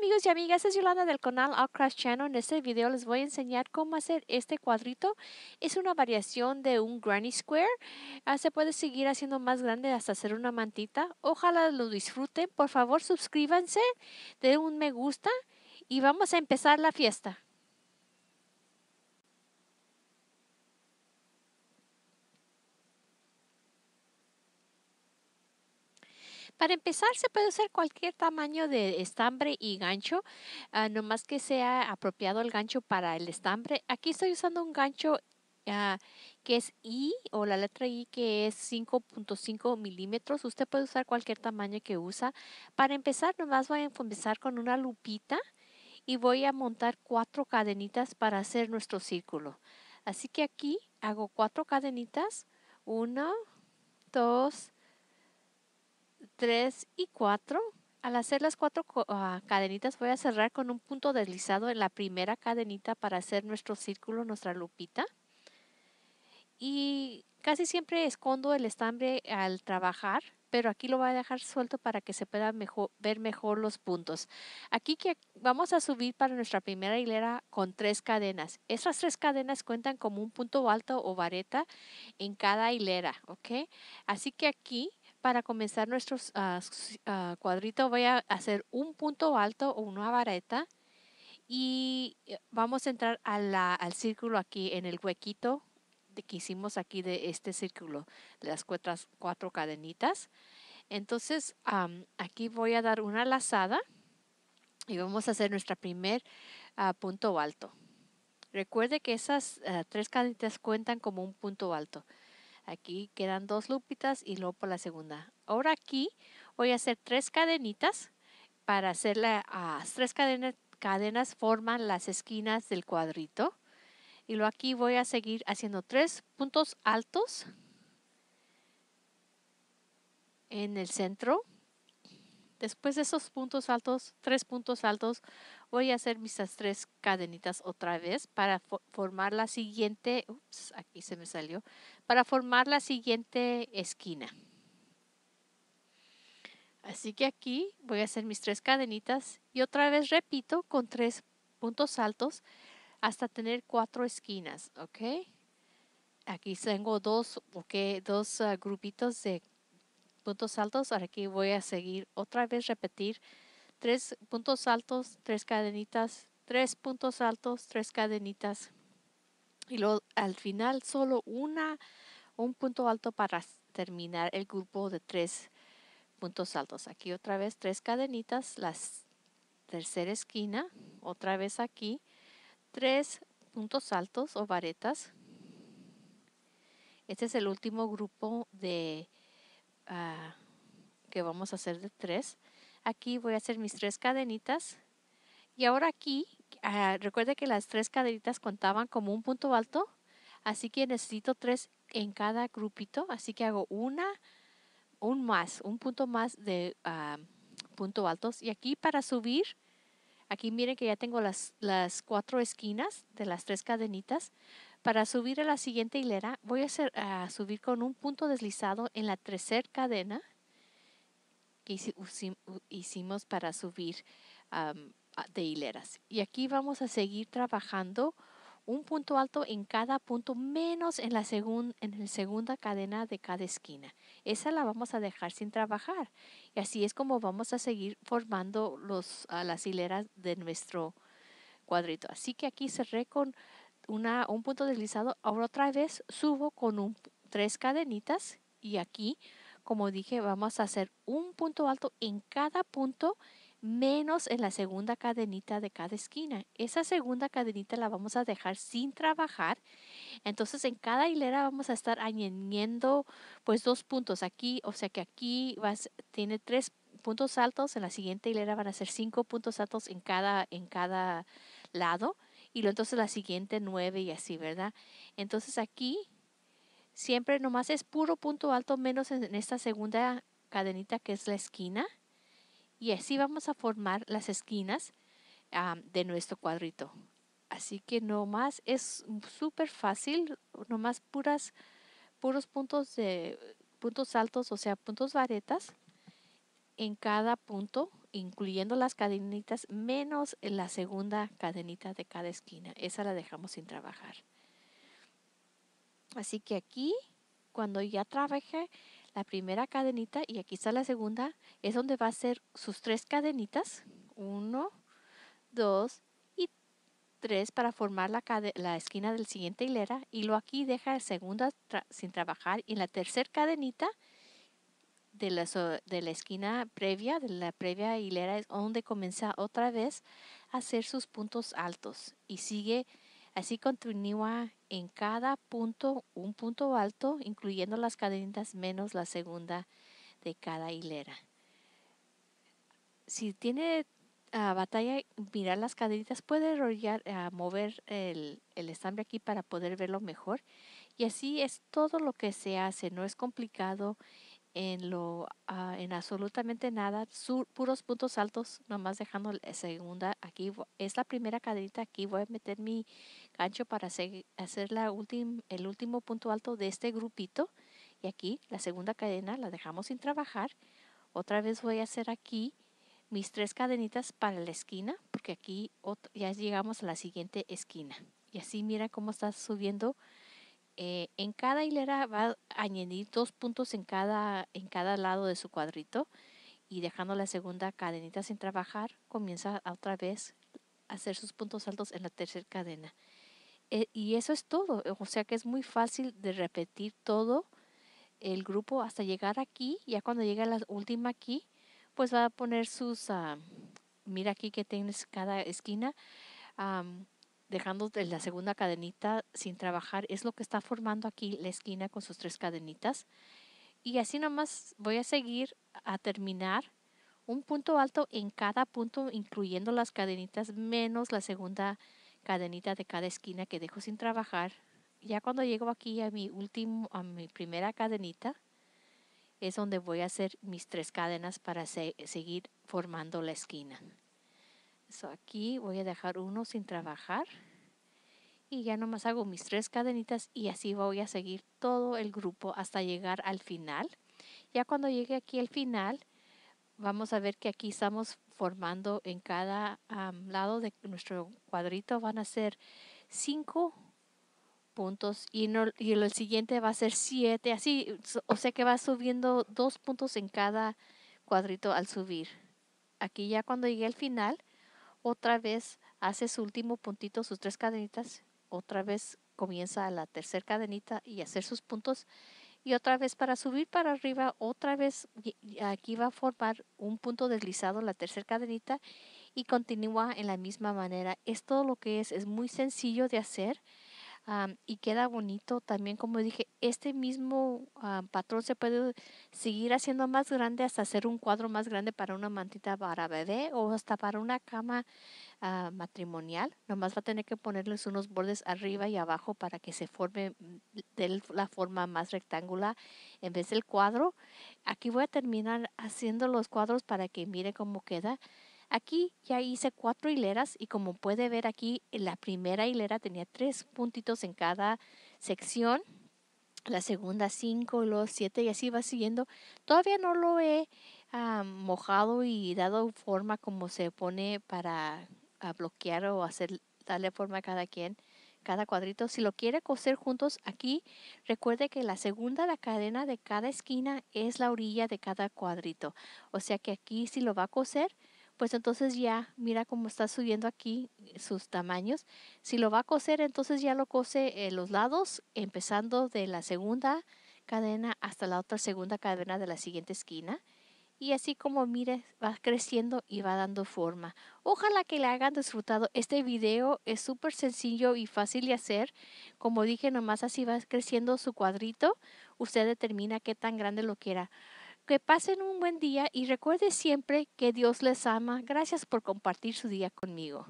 amigos y amigas, es Yolanda del canal Crash Channel. En este video les voy a enseñar cómo hacer este cuadrito. Es una variación de un granny square. Ah, se puede seguir haciendo más grande hasta hacer una mantita. Ojalá lo disfruten. Por favor, suscríbanse, den un me gusta y vamos a empezar la fiesta. Para empezar, se puede usar cualquier tamaño de estambre y gancho, ah, nomás que sea apropiado el gancho para el estambre. Aquí estoy usando un gancho ah, que es I o la letra I que es 5.5 milímetros. Usted puede usar cualquier tamaño que usa. Para empezar, nomás voy a empezar con una lupita y voy a montar cuatro cadenitas para hacer nuestro círculo. Así que aquí hago cuatro cadenitas. Uno, dos, 3 y 4. Al hacer las cuatro ah, cadenitas voy a cerrar con un punto deslizado en la primera cadenita para hacer nuestro círculo, nuestra lupita. Y casi siempre escondo el estambre al trabajar, pero aquí lo voy a dejar suelto para que se pueda mejor, ver mejor los puntos. Aquí que vamos a subir para nuestra primera hilera con tres cadenas. Estas tres cadenas cuentan como un punto alto o vareta en cada hilera, ¿ok? Así que aquí para comenzar nuestro ah, ah, cuadrito voy a hacer un punto alto o una vareta y eh, vamos a entrar al círculo aquí en el huequito que hicimos aquí de este círculo, de las cuatro, cadenitas. Entonces aquí voy a dar una lazada y vamos a hacer nuestro primer ah, punto alto. Recuerde que esas tres cadenitas cuentan como un punto alto. Aquí quedan dos lúpitas y luego por la segunda. Ahora aquí voy a hacer tres cadenitas. Para hacer las ah, tres cadenas, cadenas forman las esquinas del cuadrito. Y luego aquí voy a seguir haciendo tres puntos altos en el centro. Después de esos puntos altos, tres puntos altos, voy a hacer mis tres cadenitas otra vez para formar la siguiente, aquí se me salió, para formar la siguiente esquina. Así que aquí voy a hacer mis tres cadenitas y otra vez repito con tres puntos altos hasta tener cuatro esquinas, ¿ok? Aquí tengo dos, ¿ok? dos ah, grupitos de puntos altos. Aquí voy a seguir otra vez repetir. Tres puntos altos, tres cadenitas, tres puntos altos, tres cadenitas. Y luego al final solo una, un punto alto para terminar el grupo de tres puntos altos. Aquí otra vez tres cadenitas, la tercera esquina, otra vez aquí, tres puntos altos o varetas. Este es el último grupo de Ah, que vamos a hacer de tres. Aquí voy a hacer mis tres cadenitas. Y ahora aquí, ah, recuerde que las tres cadenitas contaban como un punto alto. Así que necesito tres en cada grupito. Así que hago una, un más, un punto más de ah, punto altos. Y aquí para subir, aquí miren que ya tengo las, las cuatro esquinas de las tres cadenitas. Para subir a la siguiente hilera voy a, subir con un punto deslizado en la tercera cadena que hicimos para subir de hileras. Y aquí vamos a seguir trabajando un punto alto en cada punto menos en la, en segunda cadena de cada esquina. Esa la vamos a dejar sin trabajar. Y así es como vamos a seguir formando los, las hileras de nuestro cuadrito. Así que aquí cerré con un punto deslizado, ahora otra vez subo con tres cadenitas y aquí, como dije, vamos a hacer un punto alto en cada punto menos en la segunda cadenita de cada esquina. Esa segunda cadenita la vamos a dejar sin trabajar. Entonces en cada hilera vamos a estar añadiendo pues dos puntos aquí, o sea que aquí vas, tiene tres puntos altos, en la siguiente hilera van a ser cinco puntos altos en cada, en cada lado y luego entonces la siguiente nueve y así, ¿verdad? Entonces aquí siempre nomás es puro punto alto menos en esta segunda cadenita que es la esquina y así vamos a formar las esquinas de nuestro cuadrito. Así que nomás es súper fácil, nomás puras, puros puntos de puntos altos, o sea, puntos varetas en cada punto incluyendo las cadenitas menos la segunda cadenita de cada esquina. Esa la dejamos sin trabajar. Así que aquí, cuando ya trabajé la primera cadenita y aquí está la segunda, es donde va a ser sus tres cadenitas. Uno, dos y tres para formar la, la esquina del siguiente hilera. Y lo aquí deja la segunda sin trabajar y en la tercera cadenita de la, de la esquina previa, de la previa hilera, es donde comienza otra vez a hacer sus puntos altos y sigue, así continúa en cada punto un punto alto, incluyendo las cadenitas menos la segunda de cada hilera. Si tiene uh, batalla, mirar las cadenitas, puede rollar, a ah, mover el, el estambre aquí para poder verlo mejor. Y así es todo lo que se hace, no es complicado en lo ah, en absolutamente nada, puros puntos altos, nomás dejando la segunda aquí, es la primera cadenita aquí, voy a meter mi gancho para hacer, hacer la última el último punto alto de este grupito y aquí la segunda cadena la dejamos sin trabajar, otra vez voy a hacer aquí mis tres cadenitas para la esquina, porque aquí ya llegamos a la siguiente esquina y así mira cómo está subiendo eh, en cada hilera va a añadir dos puntos en cada, en cada lado de su cuadrito y dejando la segunda cadenita sin trabajar, comienza otra vez a hacer sus puntos altos en la tercera cadena. Eh, y eso es todo, o sea que es muy fácil de repetir todo el grupo hasta llegar aquí, ya cuando llega la última aquí, pues va a poner sus, ah, mira aquí que tienes cada esquina, dejando la segunda cadenita sin trabajar. Es lo que está formando aquí la esquina con sus tres cadenitas. Y así nomás voy a seguir a terminar un punto alto en cada punto, incluyendo las cadenitas menos la segunda cadenita de cada esquina que dejo sin trabajar. Ya cuando llego aquí a mi último, a mi primera cadenita, es donde voy a hacer mis tres cadenas para seguir formando la esquina aquí voy a dejar uno sin trabajar y ya nomás hago mis tres cadenitas y así voy a seguir todo el grupo hasta llegar al final. Ya cuando llegue aquí al final, vamos a ver que aquí estamos formando en cada lado de nuestro cuadrito van a ser cinco puntos y, y el siguiente va a ser siete así, o sea que va subiendo dos puntos en cada cuadrito al subir. Aquí ya cuando llegue al final, otra vez hace su último puntito, sus tres cadenitas, otra vez comienza la tercera cadenita y hacer sus puntos y otra vez para subir para arriba, otra vez aquí va a formar un punto deslizado la tercera cadenita y continúa en la misma manera. Es todo lo que es, es muy sencillo de hacer y queda bonito. También, como dije, este mismo patrón se puede seguir haciendo más grande hasta hacer un cuadro más grande para una mantita para bebé o hasta para una cama ah, matrimonial. Nomás va a tener que ponerles unos bordes arriba y abajo para que se forme mm, de la forma más rectangular en vez del cuadro. Aquí voy a terminar haciendo los cuadros para que mire cómo queda. Aquí ya hice cuatro hileras y como puede ver aquí, la primera hilera tenía tres puntitos en cada sección la segunda cinco, los siete y así va siguiendo. Todavía no lo he ah, mojado y dado forma como se pone para ah, bloquear o hacer darle forma a cada quien, cada cuadrito. Si lo quiere coser juntos aquí, recuerde que la segunda la cadena de cada esquina es la orilla de cada cuadrito. O sea que aquí si lo va a coser, pues entonces ya mira cómo está subiendo aquí eh, sus tamaños. Si lo va a coser, entonces ya lo cose eh, los lados, empezando de la segunda cadena hasta la otra segunda cadena de la siguiente esquina. Y así como mire, va creciendo y va dando forma. Ojalá que le hayan disfrutado. Este video es súper sencillo y fácil de hacer. Como dije, nomás así va creciendo su cuadrito. Usted determina qué tan grande lo quiera. Que pasen un buen día y recuerde siempre que Dios les ama. Gracias por compartir su día conmigo.